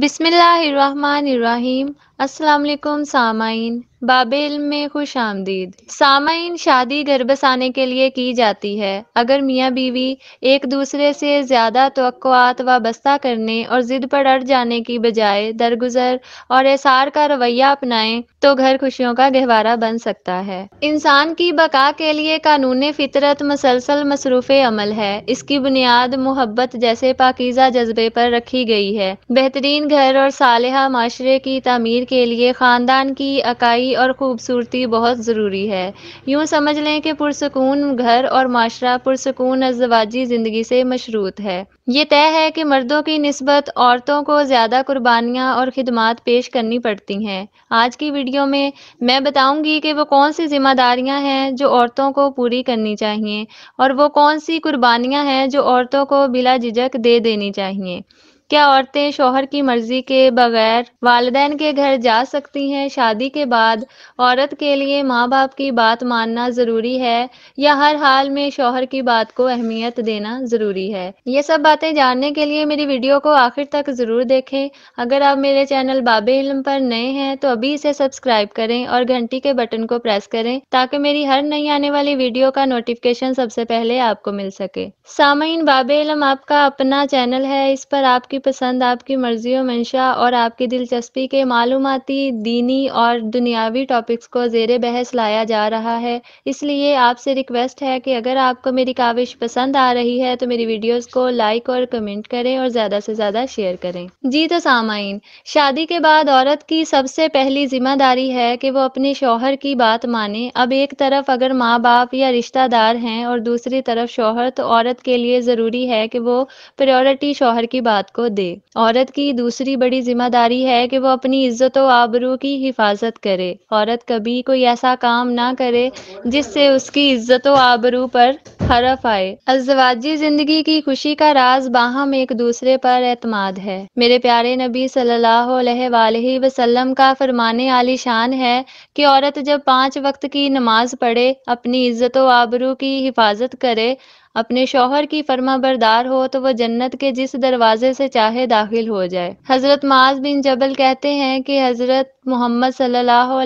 बिसमीम असलम सामाइन बाबेल में खुश आमदीद सामाइन शादी घर बसाने के लिए की जाती है अगर मियाँ बीवी एक दूसरे से ज़्यादा तोक़ात वाबस्ता करने और ज़िद पर अड़ जाने की बजाय दरगुजर और एसार का रवैया अपनाएं तो घर खुशियों का गहवारा बन सकता है इंसान की बका के लिए कानून फितरत मसलसल मसरूफ़ अमल है इसकी बुनियाद मोहब्बत जैसे पाकिज़ा जज्बे पर रखी गई है बेहतरीन घर और साल माशरे की तमीर के लिए ख़ानदान की अकाई और खूबसूरती बहुत ज़रूरी है यूँ समझ लें कि पुरसकून घर और माशरा पुरसकून अजवाजी ज़िंदगी से मशरूत है ये तय है कि मर्दों की नस्बत औरतों को ज़्यादा कुर्बानियाँ और ख़दमात पेश करनी पड़ती हैं आज की वीडियो में मैं बताऊँगी कि वो कौन सी जिम्मेदारियाँ हैं जो औरतों को पूरी करनी चाहिए और वो कौन सी कुर्बानियाँ हैं जो औरतों को बिला झिझक दे देनी चाहिए क्या औरतें शोहर की मर्जी के बगैर वालदेन के घर जा सकती हैं शादी के बाद औरत के लिए माँ बाप की बात मानना ज़रूरी है या हर हाल में शोहर की बात को अहमियत देना ज़रूरी है ये सब बातें जानने के लिए मेरी वीडियो को आखिर तक ज़रूर देखें अगर आप मेरे चैनल बाबे इलम पर नए हैं तो अभी इसे सब्सक्राइब करें और घंटी के बटन को प्रेस करें ताकि मेरी हर नई आने वाली वीडियो का नोटिफिकेशन सबसे पहले आपको मिल सके सामीन बाबे इलम आपका अपना चैनल है इस पर आपकी पसंद आपकी मर्जी और मंशा और आपकी दिलचस्पी के मालूमती दीनी और दुनियावी टॉपिक्स को जेर बहस लाया जा रहा है इसलिए आपसे रिक्वेस्ट है कि अगर आपको मेरी काविश पसंद आ रही है तो मेरी वीडियोस को लाइक और कमेंट करें और ज़्यादा से ज़्यादा शेयर करें जी तो सामाइन शादी के बाद औरत की सबसे पहली जिम्मेदारी है कि वो अपने शोहर की बात माने अब एक तरफ अगर माँ बाप या रिश्तेदार हैं और दूसरी तरफ शोहर तो औरत के लिए ज़रूरी है कि वो प्रायोरिटी शोहर की बात को दे औरत की दूसरी बड़ी जिम्मेदारी है कि वो अपनी इज्जत और आबरू की हिफाजत करे औरत कभी कोई ऐसा काम ना करे जिससे उसकी इज्जत और आबरू पर हरफ आए अजवाजी जिंदगी की खुशी का राज बाहम एक दूसरे पर एतमाद है मेरे प्यारे नबी सल्लल्लाहु अलैहि वसल्लम का फरमाने आली शान है कि औरत जब पांच वक्त की नमाज पढ़े अपनी इज्जत व आबरू की हिफाजत करे अपने शोहर की फर्मा बरदार हो तो वह जन्नत के जिस दरवाजे से चाहे दाखिल हो जाए हजरत माज बिन जबल कहते हैं कि हजरत मोहम्मद सल्लल्लाहु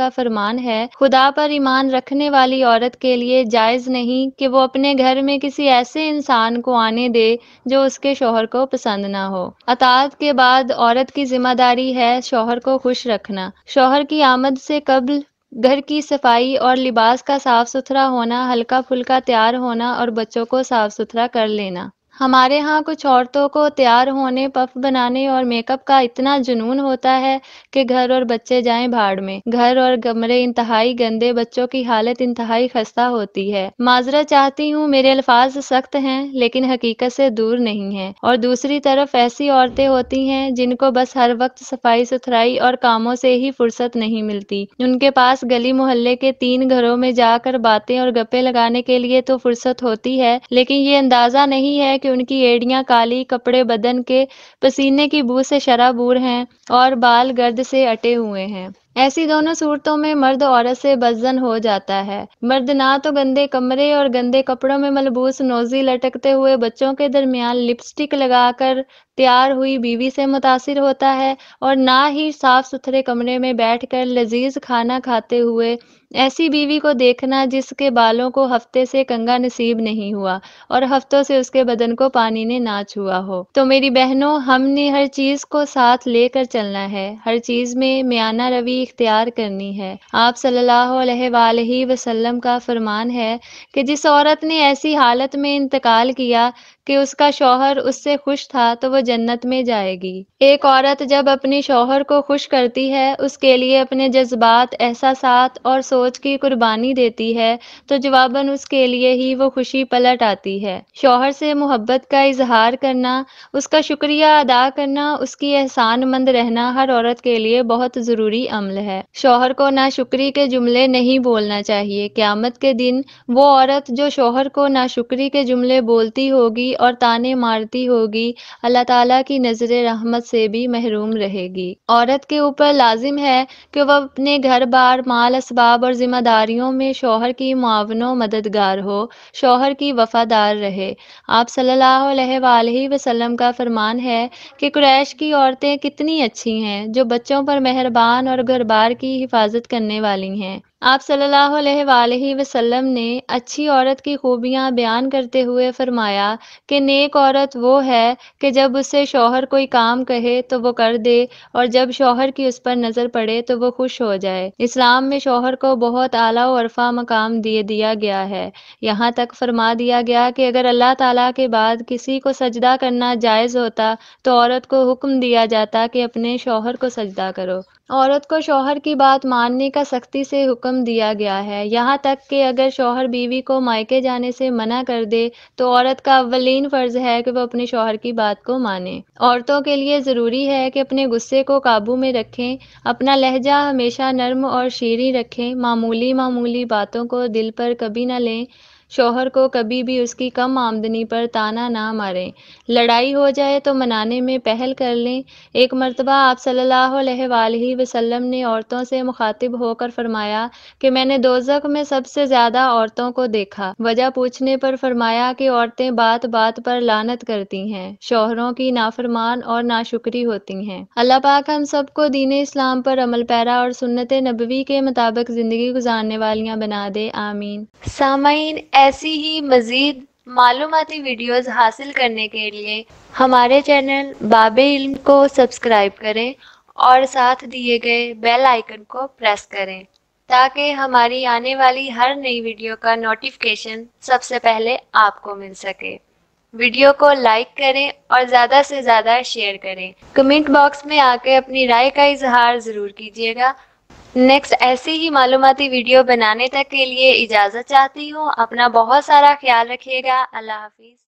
का फरमान है खुदा पर ईमान रखने वाली औरत के लिए जायज़ नहीं कि वो अपने घर में किसी ऐसे इंसान को आने दे जो उसके शोहर को पसंद ना हो अतात के बाद औरत की जिम्मेदारी है शोहर को खुश रखना शोहर की आमद से कबल घर की सफाई और लिबास का साफ सुथरा होना हल्का फुल्का तैयार होना और बच्चों को साफ सुथरा कर लेना हमारे यहाँ कुछ औरतों को तैयार होने पफ बनाने और मेकअप का इतना जुनून होता है कि घर और बच्चे जाएं भाड़ में घर और कमरे इंतहाई गंदे बच्चों की हालत इंतहाई खस्ता होती है माजरा चाहती हूँ मेरे अल्फाज सख्त हैं लेकिन हकीकत से दूर नहीं है और दूसरी तरफ ऐसी औरतें होती हैं जिनको बस हर वक्त सफाई सुथराई और कामों से ही फुर्सत नहीं मिलती उनके पास गली मोहल्ले के तीन घरों में जाकर बातें और गप्पे लगाने के लिए तो फुर्सत होती है लेकिन ये अंदाजा नहीं है कि उनकी एड़ियां काली कपड़े बदन के पसीने की बू से शराबूर हैं और बाल गर्द से अटे हुए हैं ऐसी दोनों सूरतों में मर्द औरत से बजन हो जाता है मर्द ना तो गंदे कमरे और गंदे कपड़ों में मलबूस नोजी लटकते हुए बच्चों के दरमियान लिपस्टिक लगाकर तैयार हुई बीवी से मुतासिर होता है और ना ही साफ सुथरे कमरे में बैठकर लजीज खाना खाते हुए ऐसी बीवी को देखना जिसके बालों को हफ्ते से कंगा नसीब नहीं हुआ और हफ्तों से उसके बदन को पानी ने ना छुआ हो तो मेरी बहनों हमने हर चीज को साथ लेकर चलना है हर चीज में म्याना रवि इख्तियार करनी है आप सल्लल्लाहु अलैहि वसल्लम का फरमान है कि जिस औरत ने ऐसी हालत में इंतकाल किया कि उसका शौहर उससे खुश था तो वो जन्नत में जाएगी एक औरत जब अपने शौहर को खुश करती है उसके लिए अपने जज्बात एहसास और सोच की कुर्बानी देती है तो जवाबन उसके लिए ही वो खुशी पलट आती है शौहर से मोहब्बत का इजहार करना उसका शुक्रिया अदा करना उसकी एहसान मंद रहना हर औरत के लिए बहुत ज़रूरी अमल है शौहर को ना शुक्री के जुमले नहीं बोलना चाहिए क्यामत के दिन वो औरत जो शौहर को ना शुक्री के जुमले बोलती होगी होगी और ताने मारती होगी अल्लाह ताला की नजर रहमत से भी महरूम रहेगी औरत के ऊपर लाजिम है कि वह अपने घर बार माल इसबाब और जिम्मेदारियों में शोहर की मुआवनों मददगार हो शोहर की वफादार रहे आप सल्लल्लाहु अलैहि का फरमान है कि क्रैश की औरतें कितनी अच्छी हैं जो बच्चों पर मेहरबान और घर बार की हिफाजत करने वाली हैं आप सल्लल्लाहु अलैहि वसल्लम ने अच्छी औरत की खूबियां बयान करते हुए फरमाया कि नेक औरत वो है कि जब उससे शौहर कोई काम कहे तो वो कर दे और जब शौहर की उस पर नज़र पड़े तो वो खुश हो जाए इस्लाम में शौहर को बहुत आला औरफा मकाम दिए दिया गया है यहाँ तक फरमा दिया गया कि अगर अल्लाह तला के बाद किसी को सजदा करना जायज़ होता तो औरत को हुक्म दिया जाता कि अपने शौहर को सजदा करो औरत को शौहर की बात मानने का सख्ती से हुक्म दिया गया है यहाँ तक कि अगर शौहर बीवी को मायके जाने से मना कर दे तो औरत का अवलिन फ़र्ज़ है कि वह अपने शौहर की बात को माने औरतों के लिए ज़रूरी है कि अपने गुस्से को काबू में रखें अपना लहजा हमेशा नर्म और शीरी रखें मामूली मामूली बातों को दिल पर कभी ना लें शोहर को कभी भी उसकी कम आमदनी पर ताना ना मारें लड़ाई हो जाए तो मनाने में पहल कर लें एक मरतबा आप सल्ला वसलम ने औरतों से मुखातिब होकर फरमाया कि मैंने दोजक में सबसे ज़्यादा औरतों को देखा वजह पूछने पर फरमाया कि औरतें बात बात पर लानत करती हैं शोहरों की नाफरमान और नाशुक्री होती हैं अल्लाह पाक हम सबको दीन इस्लाम पर अमल पैरा और सुन्नत नबवी के मुताबिक ज़िंदगी गुजारने वालियाँ बना दे आमीन सामीन ऐसी ही मज़ीद मालूमती वीडियोस हासिल करने के लिए हमारे चैनल बाबे इल्म को सब्सक्राइब करें और साथ दिए गए बेल आइकन को प्रेस करें ताकि हमारी आने वाली हर नई वीडियो का नोटिफिकेशन सबसे पहले आपको मिल सके वीडियो को लाइक करें और ज़्यादा से ज़्यादा शेयर करें कमेंट बॉक्स में आकर अपनी राय का इजहार ज़रूर कीजिएगा नेक्स्ट ऐसी ही मालूमती वीडियो बनाने तक के लिए इजाज़त चाहती हूँ अपना बहुत सारा ख्याल रखिएगा अल्लाह हाफिज़